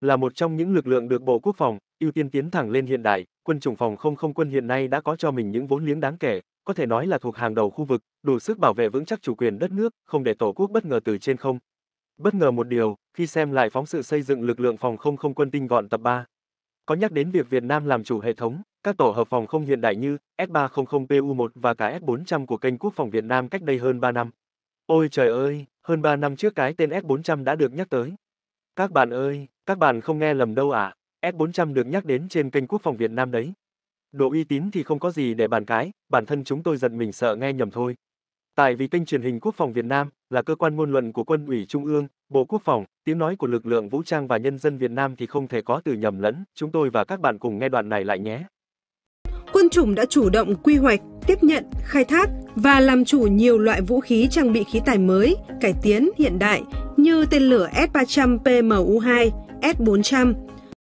là một trong những lực lượng được Bộ Quốc phòng ưu tiên tiến thẳng lên hiện đại, quân chủng phòng không không quân hiện nay đã có cho mình những vốn liếng đáng kể, có thể nói là thuộc hàng đầu khu vực, đủ sức bảo vệ vững chắc chủ quyền đất nước, không để Tổ quốc bất ngờ từ trên không. Bất ngờ một điều, khi xem lại phóng sự xây dựng lực lượng phòng không không quân tinh gọn tập 3, có nhắc đến việc Việt Nam làm chủ hệ thống, các tổ hợp phòng không hiện đại như s 300 pu 1 và cả S400 của kênh quốc phòng Việt Nam cách đây hơn 3 năm. Ôi trời ơi, hơn 3 năm trước cái tên S400 đã được nhắc tới, các bạn ơi, các bạn không nghe lầm đâu à, S400 được nhắc đến trên kênh Quốc phòng Việt Nam đấy. Độ uy tín thì không có gì để bàn cái, bản thân chúng tôi giật mình sợ nghe nhầm thôi. Tại vì kênh truyền hình Quốc phòng Việt Nam là cơ quan ngôn luận của Quân ủy Trung ương, Bộ Quốc phòng, tiếng nói của lực lượng vũ trang và nhân dân Việt Nam thì không thể có từ nhầm lẫn, chúng tôi và các bạn cùng nghe đoạn này lại nhé quân chủng đã chủ động quy hoạch, tiếp nhận, khai thác và làm chủ nhiều loại vũ khí trang bị khí tài mới, cải tiến, hiện đại như tên lửa S-300 PMU-2, S-400.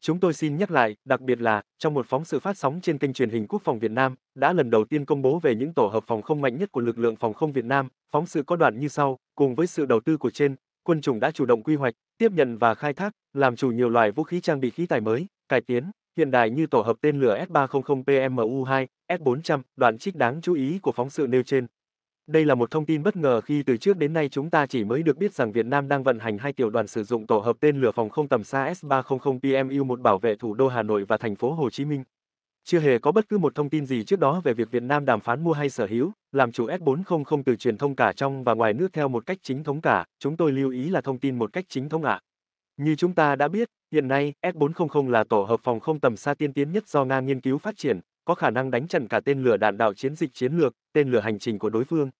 Chúng tôi xin nhắc lại, đặc biệt là, trong một phóng sự phát sóng trên kênh truyền hình Quốc phòng Việt Nam, đã lần đầu tiên công bố về những tổ hợp phòng không mạnh nhất của lực lượng phòng không Việt Nam, phóng sự có đoạn như sau, cùng với sự đầu tư của trên, quân chủng đã chủ động quy hoạch, tiếp nhận và khai thác, làm chủ nhiều loại vũ khí trang bị khí tài mới, cải tiến, hiện đại như tổ hợp tên lửa S300 PMU-2, S400, đoạn trích đáng chú ý của phóng sự nêu trên. Đây là một thông tin bất ngờ khi từ trước đến nay chúng ta chỉ mới được biết rằng Việt Nam đang vận hành hai tiểu đoàn sử dụng tổ hợp tên lửa phòng không tầm xa S300 PMU-1 bảo vệ thủ đô Hà Nội và thành phố Hồ Chí Minh. Chưa hề có bất cứ một thông tin gì trước đó về việc Việt Nam đàm phán mua hay sở hữu, làm chủ S400 từ truyền thông cả trong và ngoài nước theo một cách chính thống cả, chúng tôi lưu ý là thông tin một cách chính thống ạ. À. Như chúng ta đã biết, hiện nay S-400 là tổ hợp phòng không tầm xa tiên tiến nhất do Nga nghiên cứu phát triển, có khả năng đánh chặn cả tên lửa đạn đạo chiến dịch chiến lược, tên lửa hành trình của đối phương.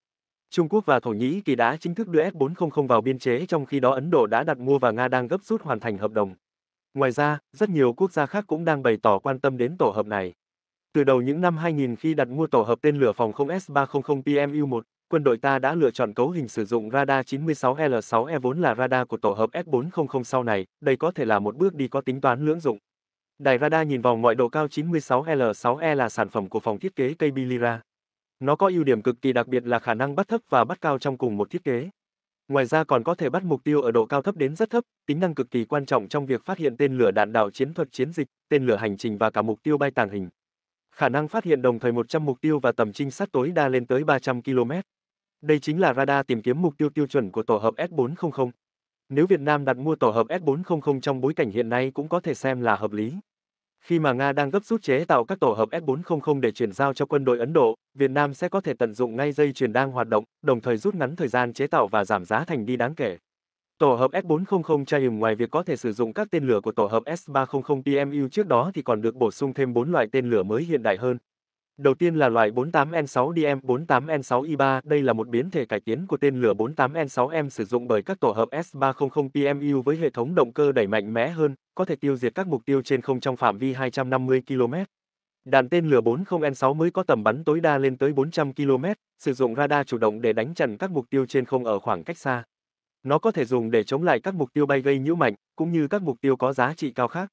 Trung Quốc và Thổ Nhĩ Kỳ đã chính thức đưa S-400 vào biên chế trong khi đó Ấn Độ đã đặt mua và Nga đang gấp rút hoàn thành hợp đồng. Ngoài ra, rất nhiều quốc gia khác cũng đang bày tỏ quan tâm đến tổ hợp này. Từ đầu những năm 2000 khi đặt mua tổ hợp tên lửa phòng không S-300 PMU-1, quân đội ta đã lựa chọn cấu hình sử dụng radar 96L6E vốn là radar của tổ hợp S400 sau này, đây có thể là một bước đi có tính toán lưỡng dụng. Đài radar nhìn vòng ngoại độ cao 96L6E là sản phẩm của phòng thiết kế Cây Bilira. Nó có ưu điểm cực kỳ đặc biệt là khả năng bắt thấp và bắt cao trong cùng một thiết kế. Ngoài ra còn có thể bắt mục tiêu ở độ cao thấp đến rất thấp, tính năng cực kỳ quan trọng trong việc phát hiện tên lửa đạn đạo chiến thuật chiến dịch, tên lửa hành trình và cả mục tiêu bay tàng hình. Khả năng phát hiện đồng thời 100 mục tiêu và tầm trinh sát tối đa lên tới 300 km. Đây chính là radar tìm kiếm mục tiêu tiêu chuẩn của tổ hợp S400. Nếu Việt Nam đặt mua tổ hợp S400 trong bối cảnh hiện nay cũng có thể xem là hợp lý. Khi mà Nga đang gấp rút chế tạo các tổ hợp S400 để chuyển giao cho quân đội Ấn Độ, Việt Nam sẽ có thể tận dụng ngay dây chuyền đang hoạt động, đồng thời rút ngắn thời gian chế tạo và giảm giá thành đi đáng kể. Tổ hợp S400 Triumph ngoài việc có thể sử dụng các tên lửa của tổ hợp S300 PMU trước đó thì còn được bổ sung thêm 4 loại tên lửa mới hiện đại hơn, Đầu tiên là loại 48N6DM48N6I3, đây là một biến thể cải tiến của tên lửa 48N6M sử dụng bởi các tổ hợp S300PMU với hệ thống động cơ đẩy mạnh mẽ hơn, có thể tiêu diệt các mục tiêu trên không trong phạm vi 250 km. Đạn tên lửa 40N6 mới có tầm bắn tối đa lên tới 400 km, sử dụng radar chủ động để đánh chặn các mục tiêu trên không ở khoảng cách xa. Nó có thể dùng để chống lại các mục tiêu bay gây nhiễu mạnh, cũng như các mục tiêu có giá trị cao khác.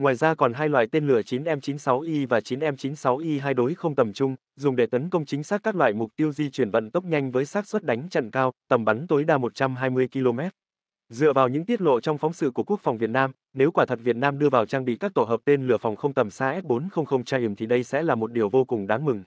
Ngoài ra còn hai loại tên lửa 9M96I và 9M96I hai đối không tầm trung, dùng để tấn công chính xác các loại mục tiêu di chuyển vận tốc nhanh với xác suất đánh chặn cao, tầm bắn tối đa 120 km. Dựa vào những tiết lộ trong phóng sự của Quốc phòng Việt Nam, nếu quả thật Việt Nam đưa vào trang bị các tổ hợp tên lửa phòng không tầm xa S400 Triumph thì đây sẽ là một điều vô cùng đáng mừng.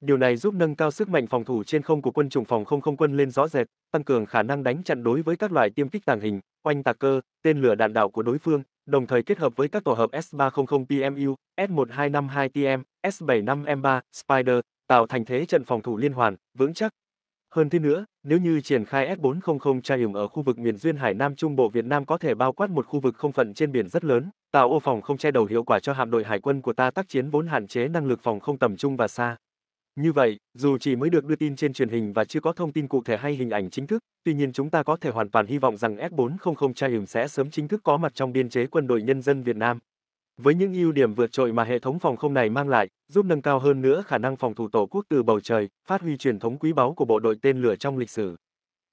Điều này giúp nâng cao sức mạnh phòng thủ trên không của quân chủng phòng không không quân lên rõ rệt, tăng cường khả năng đánh chặn đối với các loại tiêm kích tàng hình, oanh tạc cơ, tên lửa đạn đạo của đối phương, đồng thời kết hợp với các tổ hợp S300PMU, S1252TM, S75M3, Spider, tạo thành thế trận phòng thủ liên hoàn, vững chắc. Hơn thế nữa, nếu như triển khai S400 Triumph ở khu vực miền duyên hải Nam Trung Bộ Việt Nam có thể bao quát một khu vực không phận trên biển rất lớn, tạo ô phòng không che đầu hiệu quả cho hạm đội hải quân của ta tác chiến vốn hạn chế năng lực phòng không tầm trung và xa. Như vậy, dù chỉ mới được đưa tin trên truyền hình và chưa có thông tin cụ thể hay hình ảnh chính thức, tuy nhiên chúng ta có thể hoàn toàn hy vọng rằng S400 Triumph sẽ sớm chính thức có mặt trong biên chế quân đội nhân dân Việt Nam. Với những ưu điểm vượt trội mà hệ thống phòng không này mang lại, giúp nâng cao hơn nữa khả năng phòng thủ tổ quốc từ bầu trời, phát huy truyền thống quý báu của bộ đội tên lửa trong lịch sử.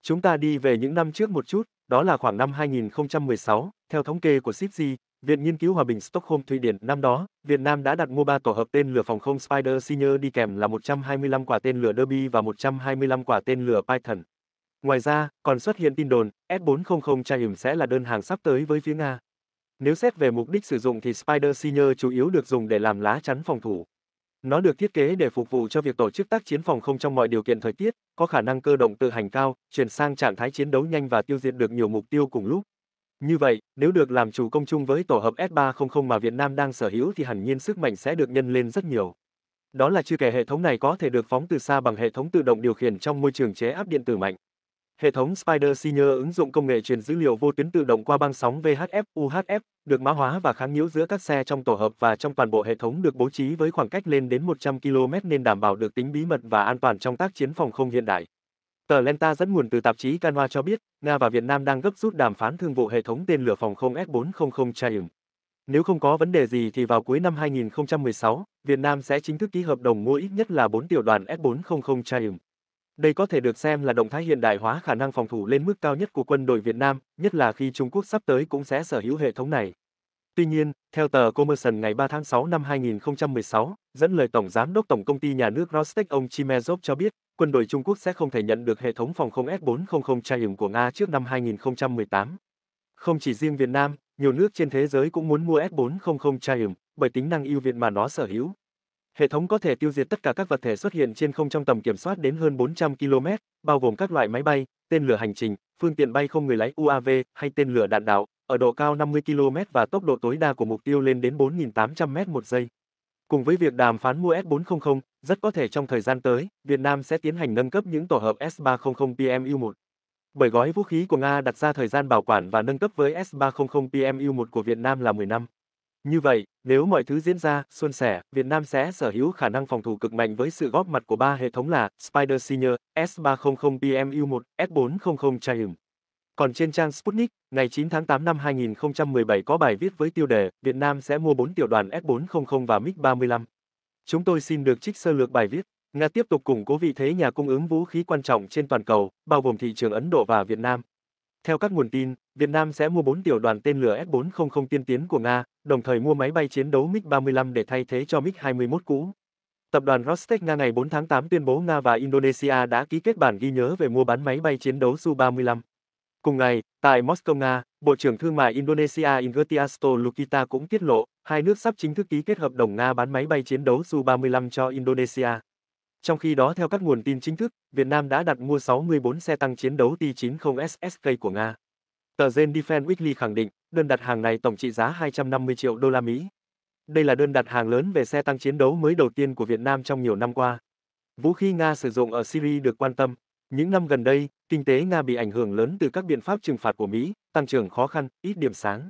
Chúng ta đi về những năm trước một chút, đó là khoảng năm 2016, theo thống kê của SIPG, Viện Nghiên cứu Hòa bình Stockholm Thụy Điển năm đó, Việt Nam đã đặt mua 3 tổ hợp tên lửa phòng không Spider Senior đi kèm là 125 quả tên lửa Derby và 125 quả tên lửa Python. Ngoài ra, còn xuất hiện tin đồn, S-400 Triumph sẽ là đơn hàng sắp tới với phía Nga. Nếu xét về mục đích sử dụng thì Spider Senior chủ yếu được dùng để làm lá chắn phòng thủ. Nó được thiết kế để phục vụ cho việc tổ chức tác chiến phòng không trong mọi điều kiện thời tiết, có khả năng cơ động tự hành cao, chuyển sang trạng thái chiến đấu nhanh và tiêu diệt được nhiều mục tiêu cùng lúc. Như vậy, nếu được làm chủ công chung với tổ hợp S300 mà Việt Nam đang sở hữu thì hẳn nhiên sức mạnh sẽ được nhân lên rất nhiều. Đó là chưa kể hệ thống này có thể được phóng từ xa bằng hệ thống tự động điều khiển trong môi trường chế áp điện tử mạnh. Hệ thống Spider Senior ứng dụng công nghệ truyền dữ liệu vô tuyến tự động qua băng sóng VHF UHF, được mã hóa và kháng nhiễu giữa các xe trong tổ hợp và trong toàn bộ hệ thống được bố trí với khoảng cách lên đến 100 km nên đảm bảo được tính bí mật và an toàn trong tác chiến phòng không hiện đại. Tờ Lenta dẫn nguồn từ tạp chí Canoa cho biết, Nga và Việt Nam đang gấp rút đàm phán thương vụ hệ thống tên lửa phòng không S-400 Triumph. Nếu không có vấn đề gì thì vào cuối năm 2016, Việt Nam sẽ chính thức ký hợp đồng mua ít nhất là 4 tiểu đoàn S-400 Triumph. Đây có thể được xem là động thái hiện đại hóa khả năng phòng thủ lên mức cao nhất của quân đội Việt Nam, nhất là khi Trung Quốc sắp tới cũng sẽ sở hữu hệ thống này. Tuy nhiên, theo tờ Commerson ngày 3 tháng 6 năm 2016, dẫn lời Tổng Giám đốc Tổng Công ty Nhà nước Rostec ông Chimezov cho biết, quân đội Trung Quốc sẽ không thể nhận được hệ thống phòng không S-400 Triumph của Nga trước năm 2018. Không chỉ riêng Việt Nam, nhiều nước trên thế giới cũng muốn mua S-400 Triumph bởi tính năng ưu việt mà nó sở hữu. Hệ thống có thể tiêu diệt tất cả các vật thể xuất hiện trên không trong tầm kiểm soát đến hơn 400 km, bao gồm các loại máy bay, tên lửa hành trình, phương tiện bay không người lái UAV hay tên lửa đạn đạo, ở độ cao 50 km và tốc độ tối đa của mục tiêu lên đến 4.800 m một giây. Cùng với việc đàm phán mua S400, rất có thể trong thời gian tới, Việt Nam sẽ tiến hành nâng cấp những tổ hợp S300 PMU1. Bởi gói vũ khí của Nga đặt ra thời gian bảo quản và nâng cấp với S300 PMU1 của Việt Nam là 10 năm. Như vậy, nếu mọi thứ diễn ra suôn sẻ, Việt Nam sẽ sở hữu khả năng phòng thủ cực mạnh với sự góp mặt của ba hệ thống là Spider Senior, S300 PMU1, S400 Triumph. Còn trên trang Sputnik, ngày 9 tháng 8 năm 2017 có bài viết với tiêu đề Việt Nam sẽ mua 4 tiểu đoàn S-400 và MiG-35. Chúng tôi xin được trích sơ lược bài viết. Nga tiếp tục củng cố vị thế nhà cung ứng vũ khí quan trọng trên toàn cầu, bao gồm thị trường Ấn Độ và Việt Nam. Theo các nguồn tin, Việt Nam sẽ mua 4 tiểu đoàn tên lửa S-400 tiên tiến của Nga, đồng thời mua máy bay chiến đấu MiG-35 để thay thế cho MiG-21 cũ. Tập đoàn Rostec Nga ngày 4 tháng 8 tuyên bố Nga và Indonesia đã ký kết bản ghi nhớ về mua bán máy bay chiến đấu Su-35. Cùng ngày, tại Moscow Nga, Bộ trưởng Thương mại Indonesia Ingertiasto Lukita cũng tiết lộ, hai nước sắp chính thức ký kết hợp đồng Nga bán máy bay chiến đấu Su-35 cho Indonesia. Trong khi đó theo các nguồn tin chính thức, Việt Nam đã đặt mua 64 xe tăng chiến đấu T-90 SSK của Nga. Tờ Zen Defense Weekly khẳng định, đơn đặt hàng này tổng trị giá 250 triệu đô la Mỹ. Đây là đơn đặt hàng lớn về xe tăng chiến đấu mới đầu tiên của Việt Nam trong nhiều năm qua. Vũ khí Nga sử dụng ở Syria được quan tâm. Những năm gần đây, kinh tế Nga bị ảnh hưởng lớn từ các biện pháp trừng phạt của Mỹ, tăng trưởng khó khăn, ít điểm sáng.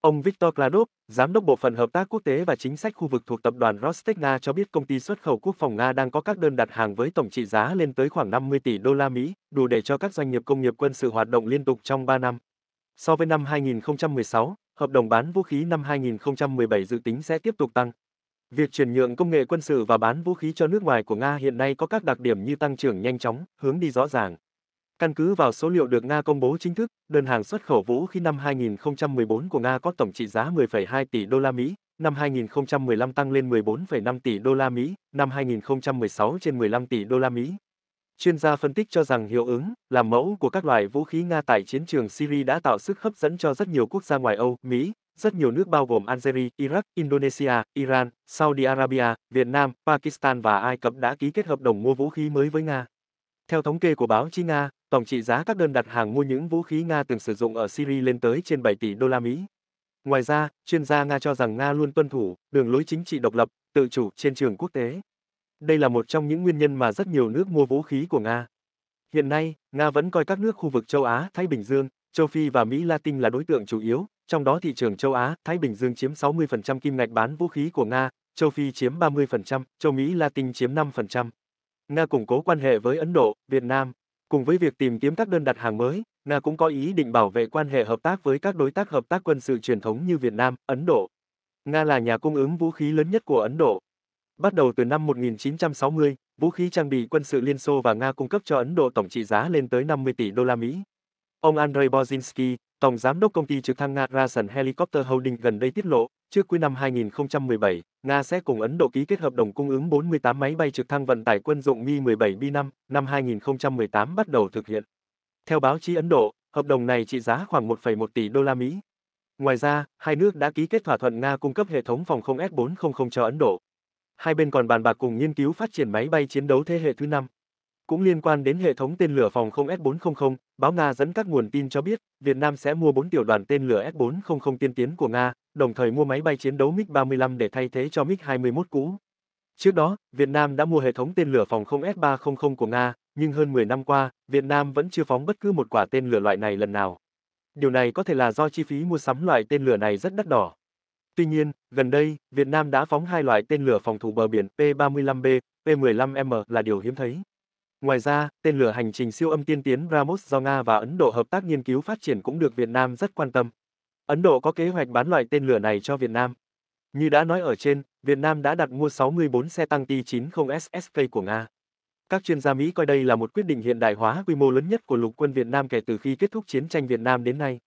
Ông Viktor Kladov, Giám đốc Bộ phận Hợp tác Quốc tế và Chính sách khu vực thuộc Tập đoàn Rostec Nga cho biết công ty xuất khẩu quốc phòng Nga đang có các đơn đặt hàng với tổng trị giá lên tới khoảng 50 tỷ đô la Mỹ, đủ để cho các doanh nghiệp công nghiệp quân sự hoạt động liên tục trong 3 năm. So với năm 2016, hợp đồng bán vũ khí năm 2017 dự tính sẽ tiếp tục tăng. Việc chuyển nhượng công nghệ quân sự và bán vũ khí cho nước ngoài của Nga hiện nay có các đặc điểm như tăng trưởng nhanh chóng, hướng đi rõ ràng, Căn cứ vào số liệu được Nga công bố chính thức, đơn hàng xuất khẩu vũ khí năm 2014 của Nga có tổng trị giá 10,2 tỷ đô la Mỹ, năm 2015 tăng lên 14,5 tỷ đô la Mỹ, năm 2016 trên 15 tỷ đô la Mỹ. Chuyên gia phân tích cho rằng hiệu ứng, làm mẫu của các loại vũ khí Nga tại chiến trường Syria đã tạo sức hấp dẫn cho rất nhiều quốc gia ngoài Âu, Mỹ, rất nhiều nước bao gồm Algeria, Iraq, Indonesia, Iran, Saudi Arabia, Việt Nam, Pakistan và Ai Cập đã ký kết hợp đồng mua vũ khí mới với Nga. Theo thống kê của báo chí Nga, tổng trị giá các đơn đặt hàng mua những vũ khí Nga từng sử dụng ở Syria lên tới trên 7 tỷ đô la Mỹ. Ngoài ra, chuyên gia Nga cho rằng Nga luôn tuân thủ đường lối chính trị độc lập, tự chủ trên trường quốc tế. Đây là một trong những nguyên nhân mà rất nhiều nước mua vũ khí của Nga. Hiện nay, Nga vẫn coi các nước khu vực châu Á, Thái Bình Dương, châu Phi và Mỹ Latin là đối tượng chủ yếu, trong đó thị trường châu Á, Thái Bình Dương chiếm 60% kim ngạch bán vũ khí của Nga, châu Phi chiếm 30%, châu Mỹ Latin chiếm 5%. Nga củng cố quan hệ với Ấn Độ, Việt Nam. Cùng với việc tìm kiếm các đơn đặt hàng mới, Nga cũng có ý định bảo vệ quan hệ hợp tác với các đối tác hợp tác quân sự truyền thống như Việt Nam, Ấn Độ. Nga là nhà cung ứng vũ khí lớn nhất của Ấn Độ. Bắt đầu từ năm 1960, vũ khí trang bị quân sự Liên Xô và Nga cung cấp cho Ấn Độ tổng trị giá lên tới 50 tỷ đô la Mỹ. Ông Andrei Bozinsky, Tổng giám đốc công ty trực thăng Nga Rasan Helicopter Holding gần đây tiết lộ, trước cuối năm 2017, Nga sẽ cùng Ấn Độ ký kết hợp đồng cung ứng 48 máy bay trực thăng vận tải quân dụng Mi-17B5, năm 2018 bắt đầu thực hiện. Theo báo chí Ấn Độ, hợp đồng này trị giá khoảng 1,1 tỷ đô la Mỹ. Ngoài ra, hai nước đã ký kết thỏa thuận Nga cung cấp hệ thống phòng không S-400 cho Ấn Độ. Hai bên còn bàn bạc cùng nghiên cứu phát triển máy bay chiến đấu thế hệ thứ năm. Cũng liên quan đến hệ thống tên lửa phòng không S-400, báo Nga dẫn các nguồn tin cho biết, Việt Nam sẽ mua 4 tiểu đoàn tên lửa S-400 tiên tiến của Nga, đồng thời mua máy bay chiến đấu MiG-35 để thay thế cho MiG-21 cũ. Trước đó, Việt Nam đã mua hệ thống tên lửa phòng không S-300 của Nga, nhưng hơn 10 năm qua, Việt Nam vẫn chưa phóng bất cứ một quả tên lửa loại này lần nào. Điều này có thể là do chi phí mua sắm loại tên lửa này rất đắt đỏ. Tuy nhiên, gần đây, Việt Nam đã phóng hai loại tên lửa phòng thủ bờ biển P-35B, P-15M là điều hiếm thấy. Ngoài ra, tên lửa hành trình siêu âm tiên tiến Ramos do Nga và Ấn Độ hợp tác nghiên cứu phát triển cũng được Việt Nam rất quan tâm. Ấn Độ có kế hoạch bán loại tên lửa này cho Việt Nam. Như đã nói ở trên, Việt Nam đã đặt mua 64 xe tăng T-90 SSK của Nga. Các chuyên gia Mỹ coi đây là một quyết định hiện đại hóa quy mô lớn nhất của lục quân Việt Nam kể từ khi kết thúc chiến tranh Việt Nam đến nay.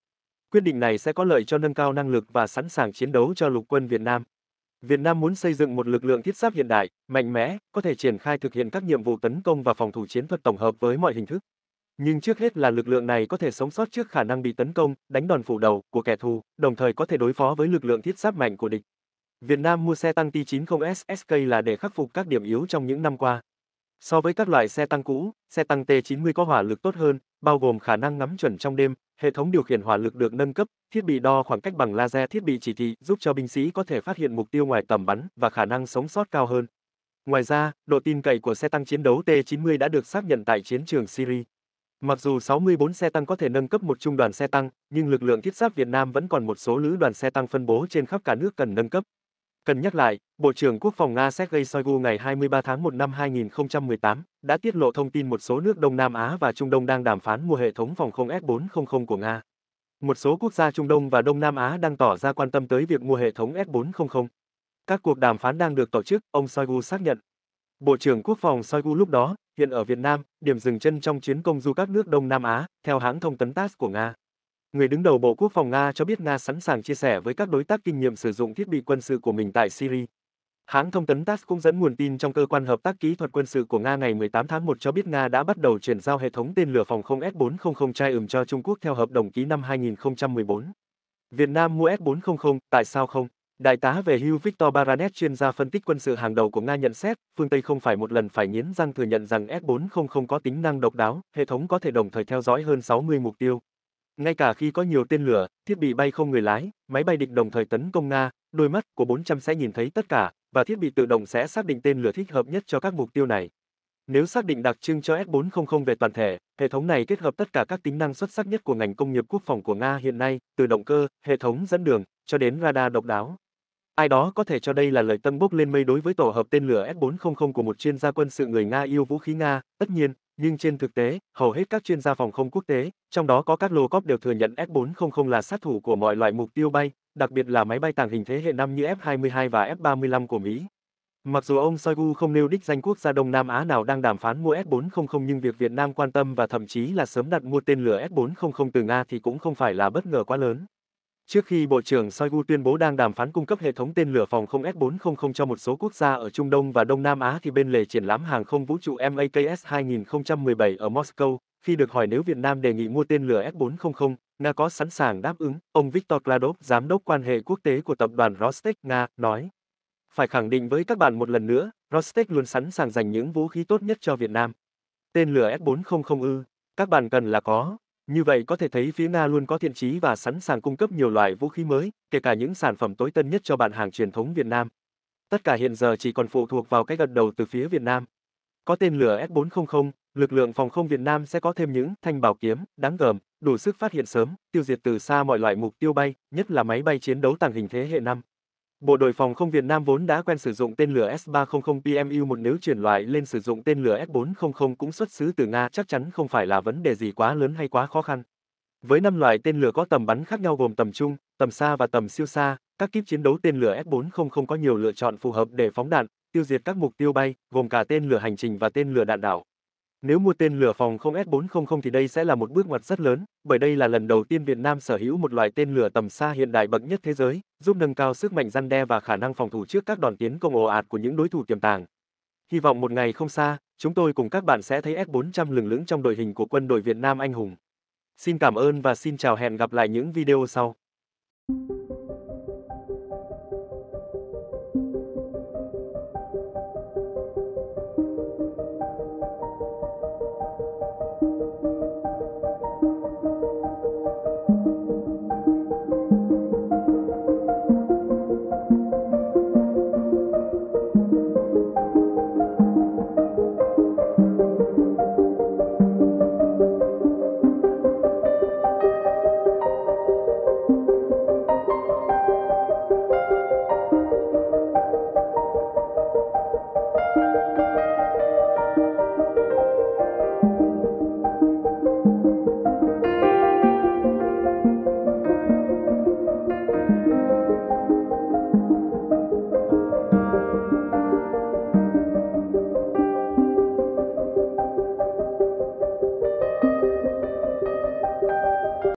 Quyết định này sẽ có lợi cho nâng cao năng lực và sẵn sàng chiến đấu cho lục quân Việt Nam. Việt Nam muốn xây dựng một lực lượng thiết giáp hiện đại, mạnh mẽ, có thể triển khai thực hiện các nhiệm vụ tấn công và phòng thủ chiến thuật tổng hợp với mọi hình thức. Nhưng trước hết là lực lượng này có thể sống sót trước khả năng bị tấn công, đánh đòn phủ đầu của kẻ thù, đồng thời có thể đối phó với lực lượng thiết giáp mạnh của địch. Việt Nam mua xe tăng T90S SK là để khắc phục các điểm yếu trong những năm qua. So với các loại xe tăng cũ, xe tăng T90 có hỏa lực tốt hơn, bao gồm khả năng ngắm chuẩn trong đêm, Hệ thống điều khiển hỏa lực được nâng cấp, thiết bị đo khoảng cách bằng laser thiết bị chỉ thị giúp cho binh sĩ có thể phát hiện mục tiêu ngoài tầm bắn và khả năng sống sót cao hơn. Ngoài ra, độ tin cậy của xe tăng chiến đấu T-90 đã được xác nhận tại chiến trường Syria. Mặc dù 64 xe tăng có thể nâng cấp một trung đoàn xe tăng, nhưng lực lượng thiết giáp Việt Nam vẫn còn một số lữ đoàn xe tăng phân bố trên khắp cả nước cần nâng cấp. Cần nhắc lại, Bộ trưởng Quốc phòng Nga Sergei Shoigu ngày 23 tháng 1 năm 2018 đã tiết lộ thông tin một số nước Đông Nam Á và Trung Đông đang đàm phán mua hệ thống phòng không S-400 của Nga. Một số quốc gia Trung Đông và Đông Nam Á đang tỏ ra quan tâm tới việc mua hệ thống S-400. Các cuộc đàm phán đang được tổ chức, ông Shoigu xác nhận. Bộ trưởng Quốc phòng Shoigu lúc đó hiện ở Việt Nam, điểm dừng chân trong chuyến công du các nước Đông Nam Á, theo hãng thông tấn TASS của Nga. Người đứng đầu Bộ Quốc phòng Nga cho biết Nga sẵn sàng chia sẻ với các đối tác kinh nghiệm sử dụng thiết bị quân sự của mình tại Syria. Hãng thông tấn TASS cũng dẫn nguồn tin trong cơ quan hợp tác kỹ thuật quân sự của Nga ngày 18 tháng 1 cho biết Nga đã bắt đầu chuyển giao hệ thống tên lửa phòng không S-400 Triumph cho Trung Quốc theo hợp đồng ký năm 2014. Việt Nam mua S-400, tại sao không? Đại tá về hưu Victor Baranet chuyên gia phân tích quân sự hàng đầu của Nga nhận xét, phương Tây không phải một lần phải nghiến răng thừa nhận rằng S-400 có tính năng độc đáo, hệ thống có thể đồng thời theo dõi hơn 60 mục tiêu, ngay cả khi có nhiều tên lửa, thiết bị bay không người lái, máy bay địch đồng thời tấn công Nga, đôi mắt của 400 sẽ nhìn thấy tất cả, và thiết bị tự động sẽ xác định tên lửa thích hợp nhất cho các mục tiêu này. Nếu xác định đặc trưng cho S400 về toàn thể, hệ thống này kết hợp tất cả các tính năng xuất sắc nhất của ngành công nghiệp quốc phòng của Nga hiện nay, từ động cơ, hệ thống dẫn đường, cho đến radar độc đáo. Ai đó có thể cho đây là lời tân bốc lên mây đối với tổ hợp tên lửa S400 của một chuyên gia quân sự người Nga yêu vũ khí Nga, tất nhiên, nhưng trên thực tế, hầu hết các chuyên gia phòng không quốc tế, trong đó có các lô cóp đều thừa nhận f 400 là sát thủ của mọi loại mục tiêu bay, đặc biệt là máy bay tàng hình thế hệ năm như F-22 và F-35 của Mỹ. Mặc dù ông Shoigu không nêu đích danh quốc gia Đông Nam Á nào đang đàm phán mua S-400 nhưng việc Việt Nam quan tâm và thậm chí là sớm đặt mua tên lửa S-400 từ Nga thì cũng không phải là bất ngờ quá lớn. Trước khi Bộ trưởng Shoigu tuyên bố đang đàm phán cung cấp hệ thống tên lửa phòng không S-400 cho một số quốc gia ở Trung Đông và Đông Nam Á thì bên lề triển lãm hàng không vũ trụ MAKS 2017 ở Moscow, khi được hỏi nếu Việt Nam đề nghị mua tên lửa S-400, Nga có sẵn sàng đáp ứng, ông Viktor Kladov, giám đốc quan hệ quốc tế của tập đoàn Rostec Nga, nói. Phải khẳng định với các bạn một lần nữa, Rostec luôn sẵn sàng dành những vũ khí tốt nhất cho Việt Nam. Tên lửa S-400 ư, các bạn cần là có. Như vậy có thể thấy phía Nga luôn có thiện chí và sẵn sàng cung cấp nhiều loại vũ khí mới, kể cả những sản phẩm tối tân nhất cho bạn hàng truyền thống Việt Nam. Tất cả hiện giờ chỉ còn phụ thuộc vào cái gật đầu từ phía Việt Nam. Có tên lửa S-400, lực lượng phòng không Việt Nam sẽ có thêm những thanh bảo kiếm đáng gờm, đủ sức phát hiện sớm, tiêu diệt từ xa mọi loại mục tiêu bay, nhất là máy bay chiến đấu tàng hình thế hệ 5. Bộ đội phòng không Việt Nam vốn đã quen sử dụng tên lửa S-300 PMU một nếu chuyển loại lên sử dụng tên lửa S-400 cũng xuất xứ từ Nga chắc chắn không phải là vấn đề gì quá lớn hay quá khó khăn. Với năm loại tên lửa có tầm bắn khác nhau gồm tầm trung, tầm xa và tầm siêu xa, các kíp chiến đấu tên lửa S-400 có nhiều lựa chọn phù hợp để phóng đạn, tiêu diệt các mục tiêu bay, gồm cả tên lửa hành trình và tên lửa đạn đảo. Nếu mua tên lửa phòng không S400 thì đây sẽ là một bước ngoặt rất lớn, bởi đây là lần đầu tiên Việt Nam sở hữu một loại tên lửa tầm xa hiện đại bậc nhất thế giới, giúp nâng cao sức mạnh răn đe và khả năng phòng thủ trước các đòn tiến công ồ ạt của những đối thủ tiềm tàng. Hy vọng một ngày không xa, chúng tôi cùng các bạn sẽ thấy S400 lừng lững trong đội hình của quân đội Việt Nam anh hùng. Xin cảm ơn và xin chào hẹn gặp lại những video sau.